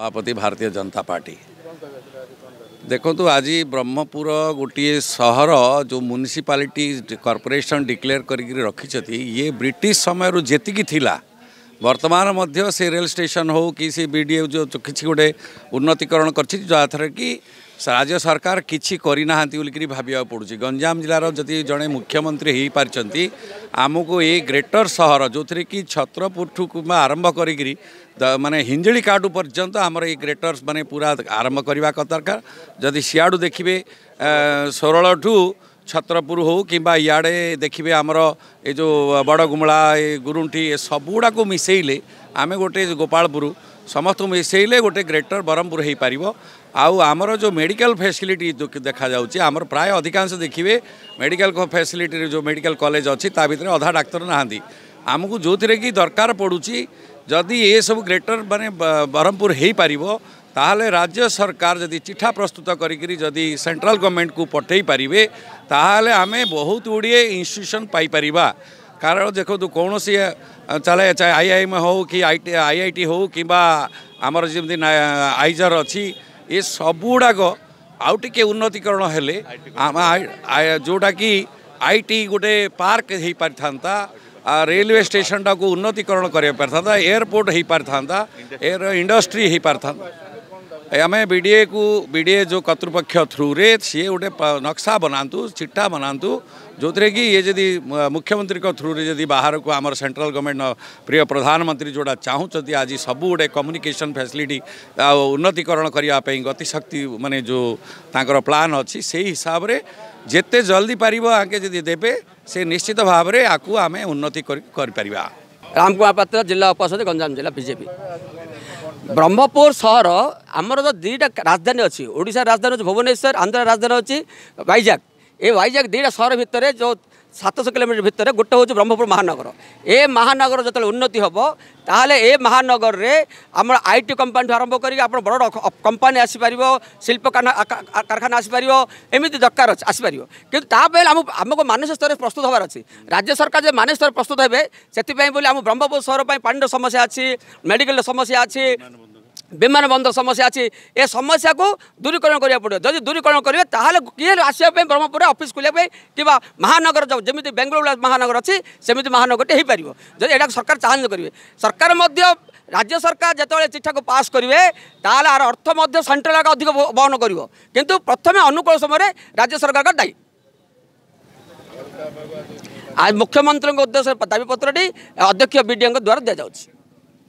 ସଭାପତି ଭାରତୀୟ ଜନତା ପାର୍ଟି ଦେଖନ୍ତୁ ଆଜି ବ୍ରହ୍ମପୁର ଗୋଟିଏ ସହର ଯେଉଁ ମ୍ୟୁନିସିପାଲିଟି କର୍ପୋରେସନ୍ ଡିକ୍ଲେୟାର କରିକି ରଖିଛନ୍ତି ଇଏ ବ୍ରିଟିଶ ସମୟରୁ ଯେତିକି ଥିଲା ବର୍ତ୍ତମାନ ମଧ୍ୟ ସେ ରେଲ୍ ଷ୍ଟେସନ୍ ହେଉ କି ସେ ବି ଡି ଏ ଯେଉଁ କିଛି ଗୋଟେ ଉନ୍ନତିକରଣ କରିଛି ଯାହାଦ୍ୱାରା କି ରାଜ୍ୟ ସରକାର କିଛି କରିନାହାନ୍ତି ବୋଲିକିରି ଭାବିବାକୁ ପଡ଼ୁଛି ଗଞ୍ଜାମ ଜିଲ୍ଲାର ଯଦି ଜଣେ ମୁଖ୍ୟମନ୍ତ୍ରୀ ହୋଇପାରିଛନ୍ତି ଆମକୁ ଏ ଗ୍ରେଟର ସହର ଯେଉଁଥିରେ କି ଛତ୍ରପୁରଠୁ କିମ୍ବା ଆରମ୍ଭ କରିକିରି ମାନେ ହିଞ୍ଜିଳି କାର୍ଡ଼ ପର୍ଯ୍ୟନ୍ତ ଆମର ଏଇ ଗ୍ରେଟର ମାନେ ପୁରା ଆରମ୍ଭ କରିବା ଦରକାର ଯଦି ସିଆଡ଼ୁ ଦେଖିବେ ଷୋହଳଠୁ ଛତ୍ରପୁର ହେଉ କିମ୍ବା ଇଆଡ଼େ ଦେଖିବେ ଆମର ଏ ଯେଉଁ ବଡ଼ଗୁମଳା ଏ ଗୁରୁଣ୍ଠି ଏ ସବୁଗୁଡ଼ାକୁ ମିଶାଇଲେ ଆମେ ଗୋଟେ ଗୋପାଳପୁର ସମସ୍ତଙ୍କୁ ମିଶାଇଲେ ଗୋଟେ ଗ୍ରେଟର ବ୍ରହ୍ମପୁର ହୋଇପାରିବ ଆଉ ଆମର ଯେଉଁ ମେଡ଼ିକାଲ ଫ୍ୟାସିଲିଟି ଦେଖାଯାଉଛି ଆମର ପ୍ରାୟ ଅଧିକାଂଶ ଦେଖିବେ ମେଡ଼ିକାଲ ଫ୍ୟାସିଲିଟିରେ ଯେଉଁ ମେଡ଼ିକାଲ କଲେଜ ଅଛି ତା ଭିତରେ ଅଧା ଡାକ୍ତର ନାହାନ୍ତି ଆମକୁ ଯେଉଁଥିରେ କି ଦରକାର ପଡ଼ୁଛି ଯଦି ଏସବୁ ଗ୍ରେଟର ମାନେ ବ୍ରହ୍ମପୁର ହୋଇପାରିବ ताहले राज्य सरकार जदि चिठा प्रस्तुत करी सेंट्रल गवर्नमेंट को पठे पारे ताहले आमे बहुत गुड़े इन्यूशन पाई कारण देखो कौन सी चाहे चाहे आई आई एम हो कि आई आई टी कि आमर जमी आईजर अच्छी ये सब सबूक आउटे उन्नतिकरण है जोटा कि आई टी गोटे पार्क हो पार रेलवे स्टेशन टाक उन्नतिकरण करता एयरपोर्ट हो पार इंडस्ट्री हो पार आम बीडीए को बीडीए जो कर्तृपक्ष थ्रुए सी गोटे नक्सा बनातु चिट्ठा बनातु जो थे कि ये जदि मुख्यमंत्री थ्रु जदि बाहर को आम सेंट्रल गवर्नमेंट प्रिय प्रधानमंत्री जोड़ा चाहूँ आज सब गोटे कम्युनिकेशन फैसिलिटी उन्नतीकरण करने गतिशक्ति मानने जो प्लां अच्छी से हिसाब से जिते जल्दी पार आगे जी देवे से निश्चित भाव में आपको आम उन्नति कर कुमार पत्र जिला उपाध्यक्ष गंजाम जिला बीजेपी ବ୍ରହ୍ମପୁର ସହର ଆମର ତ ଦୁଇଟା ରାଜଧାନୀ ଅଛି ଓଡ଼ିଶାର ରାଜଧାନୀ ହେଉଛି ଭୁବନେଶ୍ୱର ଆନ୍ଧ୍ର ରାଜଧାନୀ ଅଛି ଭାଇଜାକ ଏ ଭାଇଜାକ ଦୁଇଟା ସହର ଭିତରେ ଯେଉଁ ସାତଶହ କିଲୋମିଟର ଭିତରେ ଗୋଟେ ହେଉଛି ବ୍ରହ୍ମପୁର ମହାନଗର ଏ ମହାନଗର ଯେତେବେଳେ ଉନ୍ନତି ହେବ ତାହେଲେ ଏ ମହାନଗରରେ ଆମର ଆଇ ଟି କମ୍ପାନୀଠୁ ଆରମ୍ଭ କରିକି ଆପଣ ବଡ଼ କମ୍ପାନୀ ଆସିପାରିବ ଶିଳ୍ପ କାରଖାନା ଆସିପାରିବ ଏମିତି ଦରକାର ଅଛି ଆସିପାରିବ କିନ୍ତୁ ତା ପାଇଁ ଆମ ଆମକୁ ମାନସିକ ସ୍ତରରେ ପ୍ରସ୍ତୁତ ହେବାର ଅଛି ରାଜ୍ୟ ସରକାର ଯେ ମାନସିକ ସ୍ତରରେ ପ୍ରସ୍ତୁତ ହେବେ ସେଥିପାଇଁ ବୋଲି ଆମ ବ୍ରହ୍ମପୁର ସହର ପାଇଁ ପାଣିର ସମସ୍ୟା ଅଛି ମେଡ଼ିକାଲର ସମସ୍ୟା ଅଛି ବିମାନବନ୍ଦର ସମସ୍ୟା ଅଛି ଏ ସମସ୍ୟାକୁ ଦୂରୀକରଣ କରିବାକୁ ପଡ଼ିବ ଯଦି ଦୂରୀକରଣ କରିବେ ତାହେଲେ କିଏ ଆସିବା ପାଇଁ ବ୍ରହ୍ମପୁରରେ ଅଫିସ୍ ଖୋଲିବା ପାଇଁ କିମ୍ବା ମହାନଗର ଯାଉ ଯେମିତି ବେଙ୍ଗଲୁରୁ ମହାନଗର ଅଛି ସେମିତି ମହାନଗରଟି ହୋଇପାରିବ ଯଦି ଏଇଟାକୁ ସରକାର ଚାଲେଞ୍ଜ କରିବେ ସରକାର ମଧ୍ୟ ରାଜ୍ୟ ସରକାର ଯେତେବେଳେ ଚିଠାକୁ ପାସ୍ କରିବେ ତାହେଲେ ଆର ଅର୍ଥ ମଧ୍ୟ ସେଣ୍ଟ୍ରାଲ ଆଗ ଅଧିକ ବହନ କରିବ କିନ୍ତୁ ପ୍ରଥମେ ଅନୁକୂଳ ସମୟରେ ରାଜ୍ୟ ସରକାରଙ୍କ ଦାୟୀ ଆଉ ମୁଖ୍ୟମନ୍ତ୍ରୀଙ୍କ ଉଦ୍ଦେଶ୍ୟରେ ଦାବିପତ୍ରଟି ଅଧ୍ୟକ୍ଷ ବିଡ଼ିଓଙ୍କ ଦ୍ୱାରା ଦିଆଯାଉଛି